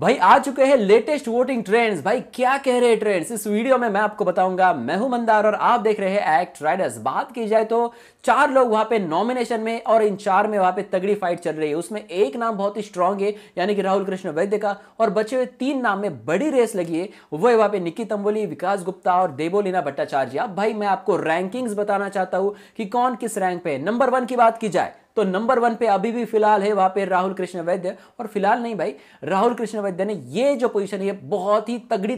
भाई आ चुके हैं लेटेस्ट वोटिंग ट्रेंड्स भाई क्या कह रहे हैं ट्रेंड्स इस वीडियो में मैं आपको बताऊंगा मैं हूं मंदार और आप देख रहे हैं एक्ट राइडर्स बात की जाए तो चार लोग वहां पे नॉमिनेशन में और इन चार में वहां पे तगड़ी फाइट चल रही है उसमें एक नाम बहुत ही स्ट्रांग है यानी कि राहुल कृष्ण वैद्य का और बचे हुए तीन नाम में बड़ी रेस लगी है वो है वहां पे निक्की तंबोली विकास गुप्ता और देवोलीना भट्टाचार्य भाई मैं आपको रैंकिंग्स बताना चाहता हूँ कि कौन किस रैंक पे है नंबर वन की बात की जाए तो नंबर वन पे अभी भी फिलहाल है वहां पे राहुल कृष्ण वैद्य और फिलहाल नहीं भाई राहुल कृष्ण वैद्य ने ये जो पोजीशन है बहुत ही तगड़ी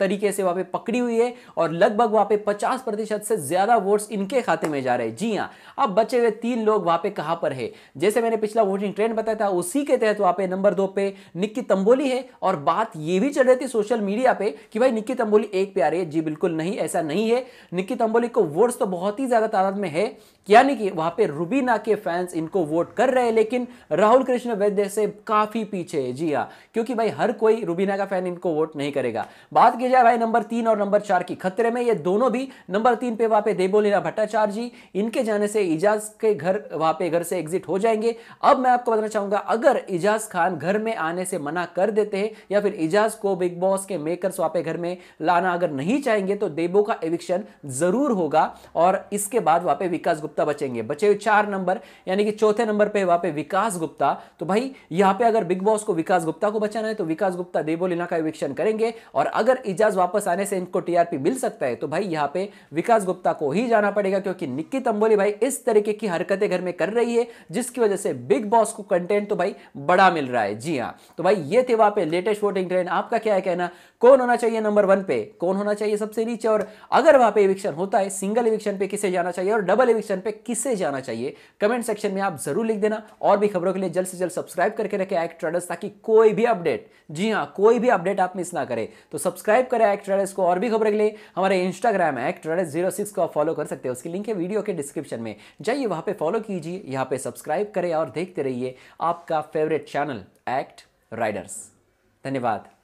तरीके से वहां पे पकड़ी हुई है और लगभग वहां पे पचास प्रतिशत से ज्यादा वोट्स इनके खाते में जा रहे हैं जी हाँ अब बचे हुए तीन लोग वहां पे कहां पर है जैसे मैंने पिछला वोटिंग ट्रेंड बताया था उसी के तहत वहां पे नंबर दो पे निक्की तंबोली है और बात यह भी चल रही थी सोशल मीडिया पे कि भाई निक्की तंबोली एक प्यार है जी बिल्कुल नहीं ऐसा नहीं है निक्की तंबोली को वोट्स तो बहुत ही ज्यादा तादाद में है यानी कि वहां पे रूबीना के फैंस फैंस इनको वोट कर रहे हैं लेकिन राहुल कृष्ण वैद्य से काफ़ी पीछे है जी हाँ क्योंकि भाई हर कोई रुबीना का फैन इनको वोट नहीं करेगा बात की जाए भाई नंबर तीन और नंबर चार की खतरे में ये दोनों भी नंबर तीन पे वहां पे देबोलीना भट्टाचार्य जी इनके जाने से इजाज के घर वहां पे घर से एग्जिट हो जाएंगे अब मैं आपको बताना चाहूंगा अगर इजाज खान घर में आने से मना कर देते हैं या फिर इजाज को बिग बॉस के मेकर्स वहाँ पे घर में लाना अगर नहीं चाहेंगे तो देबो का एविक्शन जरूर होगा और इसके बाद वहां पे विकास गुप्ता बचेंगे बचे हुए चार नंबर यानी यानी कि चौथे नंबर पे वहां पे विकास गुप्ता तो भाई यहां पे अगर बिग बॉस को विकास गुप्ता को बचाना है तो विकास गुप्ता देबोलीना का इविक्शन करेंगे और अगर इजाज वापस आने से इनको टीआरपी मिल सकता है तो भाई यहां पे विकास गुप्ता को ही जाना पड़ेगा क्योंकि निक्की तंबोली भाई इस तरीके की हरकतें घर में कर रही है जिसकी वजह से बिग बॉस को कंटेंट तो भाई बड़ा मिल रहा है जी हाँ तो भाई ये थे वहां पर लेटेस्ट वोटिंग ट्रेंड आपका क्या है कहना कौन होना चाहिए नंबर वन पे कौन होना चाहिए सबसे नीचे और अगर वहां पर इविक्शन होता है सिंगल इविक्शन पे किसे जाना चाहिए और डबल इविक्शन पे किसे जाना चाहिए कमेंट सेक्शन सेक्शन में आप जरूर लिख देना और भी खबरों के लिए जल्द से जल्द सब्सक्राइब करके रखें एक्ट ट्रेडर्स ताकि कोई भी अपडेट जी हाँ कोई भी अपडेट आप मिस ना करें तो सब्सक्राइब करें एक्ट ट्रेडर्स को और भी खबरों के लिए हमारे Instagram act traders zero six को आप फॉलो कर सकते हैं उसकी लिंक है वीडियो के डिस्क्रिप्शन में जाइए वहां पर फॉलो कीजिए यहाँ पे सब्सक्राइब करें और देखते रहिए आपका फेवरेट चैनल एक्ट राइडर्स धन्यवाद